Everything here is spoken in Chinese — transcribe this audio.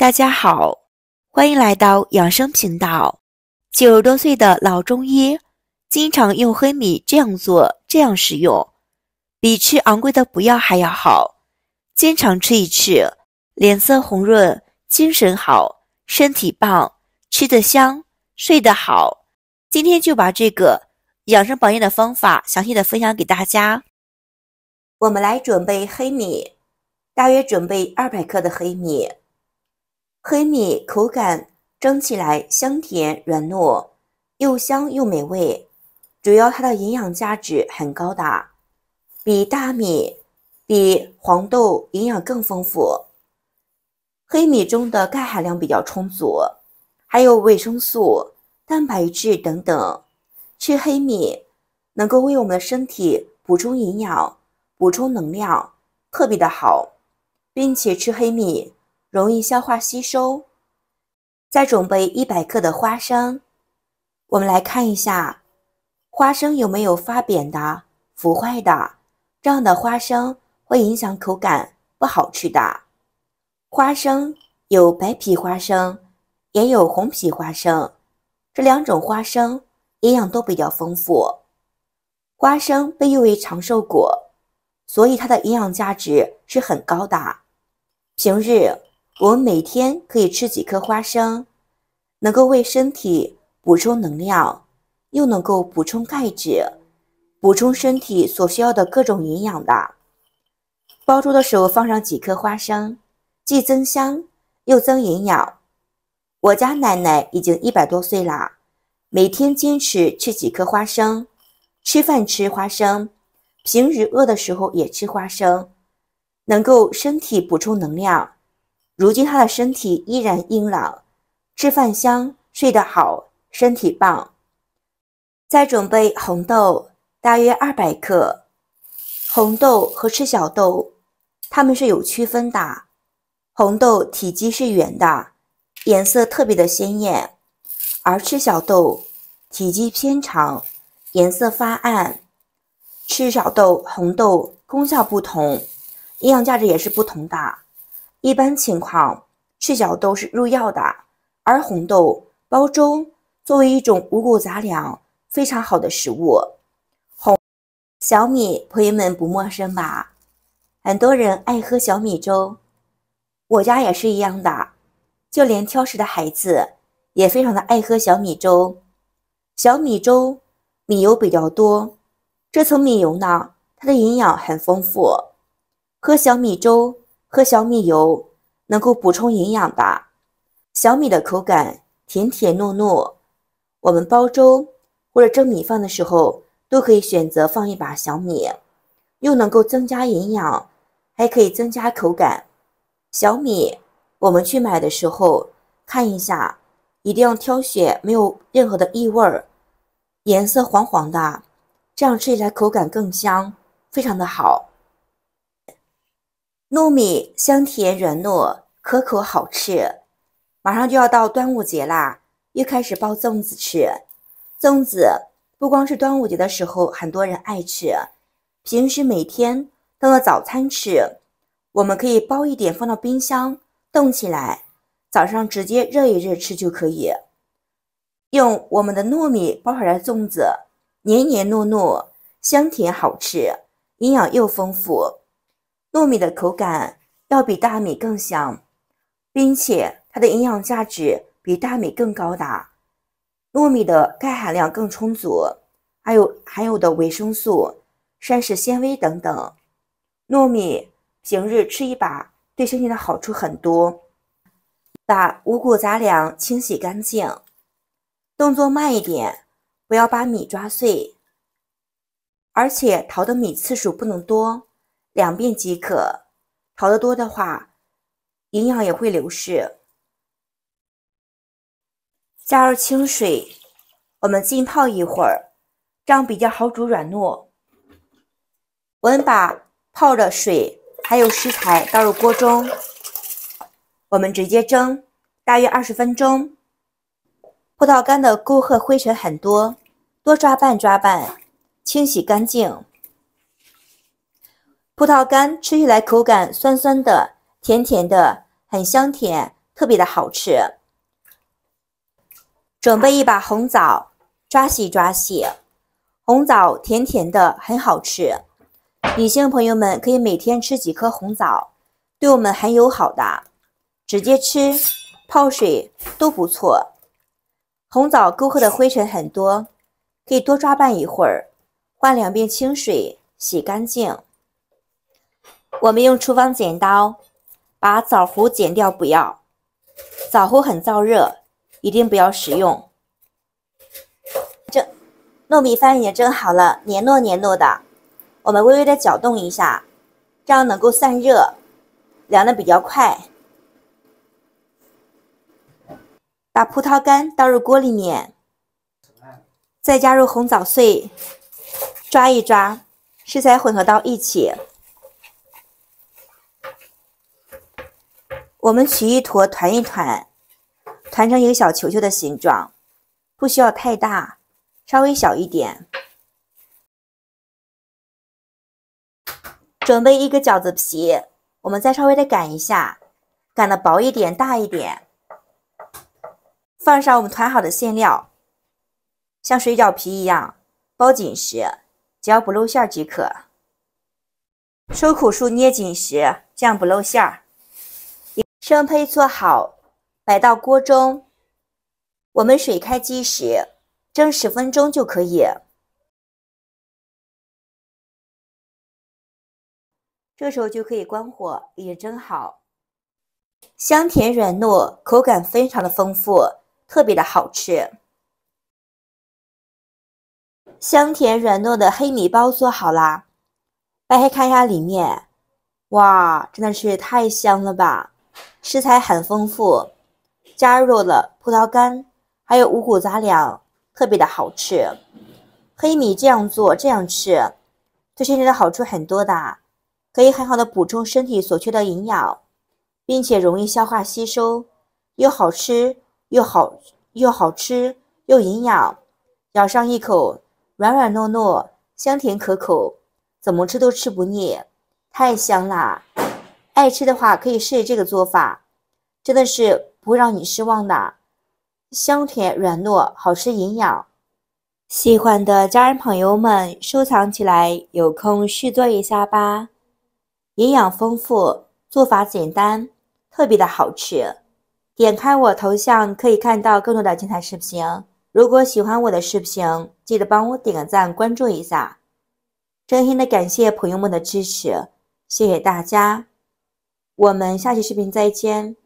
大家好，欢迎来到养生频道。九十多岁的老中医经常用黑米这样做，这样食用，比吃昂贵的补药还要好。经常吃一吃，脸色红润，精神好，身体棒，吃得香，睡得好。今天就把这个养生保健的方法详细的分享给大家。我们来准备黑米，大约准备二百克的黑米。黑米口感蒸起来香甜软糯，又香又美味。主要它的营养价值很高的，比大米、比黄豆营养更丰富。黑米中的钙含量比较充足，还有维生素、蛋白质等等。吃黑米能够为我们的身体补充营养、补充能量，特别的好，并且吃黑米。容易消化吸收。再准备一百克的花生，我们来看一下花生有没有发扁的、腐坏的，这样的花生会影响口感，不好吃的。花生有白皮花生，也有红皮花生，这两种花生营养都比较丰富。花生被誉为长寿果，所以它的营养价值是很高的。平日。我们每天可以吃几颗花生，能够为身体补充能量，又能够补充钙质，补充身体所需要的各种营养的。煲粥的时候放上几颗花生，既增香又增营养。我家奶奶已经一百多岁了，每天坚持吃几颗花生，吃饭吃花生，平日饿的时候也吃花生，能够身体补充能量。如今他的身体依然硬朗，吃饭香，睡得好，身体棒。再准备红豆大约二百克，红豆和赤小豆，它们是有区分的。红豆体积是圆的，颜色特别的鲜艳，而赤小豆体积偏长，颜色发暗。赤小豆、红豆功效不同，营养价值也是不同的。一般情况，赤小豆是入药的，而红豆煲粥作为一种五谷杂粮，非常好的食物。红小米，朋友们不陌生吧？很多人爱喝小米粥，我家也是一样的。就连挑食的孩子也非常的爱喝小米粥。小米粥米油比较多，这层米油呢，它的营养很丰富。喝小米粥。喝小米油能够补充营养的。小米的口感甜甜糯糯，我们煲粥或者蒸米饭的时候都可以选择放一把小米，又能够增加营养，还可以增加口感。小米我们去买的时候看一下，一定要挑选没有任何的异味，颜色黄黄的，这样吃起来口感更香，非常的好。糯米香甜软糯，可口好吃。马上就要到端午节啦，又开始包粽子吃。粽子不光是端午节的时候，很多人爱吃，平时每天当做早餐吃。我们可以包一点放到冰箱冻起来，早上直接热一热吃就可以。用我们的糯米包出来的粽子，黏黏糯糯，香甜好吃，营养又丰富。糯米的口感要比大米更香，并且它的营养价值比大米更高达。糯米的钙含量更充足，还有含有的维生素、膳食纤维等等。糯米平日吃一把对身体的好处很多。把五谷杂粮清洗干净，动作慢一点，不要把米抓碎，而且淘的米次数不能多。两遍即可，淘得多的话，营养也会流失。加入清水，我们浸泡一会儿，这样比较好煮软糯。我们把泡的水还有食材倒入锅中，我们直接蒸，大约二十分钟。葡萄干的沟壑灰尘很多，多抓拌抓拌，清洗干净。葡萄干吃起来口感酸酸的、甜甜的，很香甜，特别的好吃。准备一把红枣，抓细抓细，红枣甜甜的，很好吃。女性朋友们可以每天吃几颗红枣，对我们很友好的，直接吃、泡水都不错。红枣沟壑的灰尘很多，可以多抓拌一会儿，换两遍清水洗干净。我们用厨房剪刀把枣核剪掉，不要。枣核很燥热，一定不要食用。这糯米饭也蒸好了，黏糯黏糯的。我们微微的搅动一下，这样能够散热，凉的比较快。把葡萄干倒入锅里面，再加入红枣碎，抓一抓，食材混合到一起。我们取一坨，团一团，团成一个小球球的形状，不需要太大，稍微小一点。准备一个饺子皮，我们再稍微的擀一下，擀的薄一点、大一点。放上我们团好的馅料，像水饺皮一样包紧实，只要不露馅即可。收口处捏紧实，这样不露馅儿。蒸胚做好，摆到锅中。我们水开即食，蒸十分钟就可以。这时候就可以关火，已经蒸好。香甜软糯，口感非常的丰富，特别的好吃。香甜软糯的黑米包做好啦，掰开看下里面。哇，真的是太香了吧！食材很丰富，加入了葡萄干，还有五谷杂粮，特别的好吃。黑米这样做这样吃，对身体的好处很多的，可以很好的补充身体所需的营养，并且容易消化吸收，又好吃又好又好吃又营养，咬上一口，软软糯糯，香甜可口，怎么吃都吃不腻，太香啦！爱吃的话可以试试这个做法，真的是不会让你失望的，香甜软糯，好吃营养。喜欢的家人朋友们收藏起来，有空试做一下吧。营养丰富，做法简单，特别的好吃。点开我头像可以看到更多的精彩视频。如果喜欢我的视频，记得帮我点个赞，关注一下。真心的感谢朋友们的支持，谢谢大家。我们下期视频再见。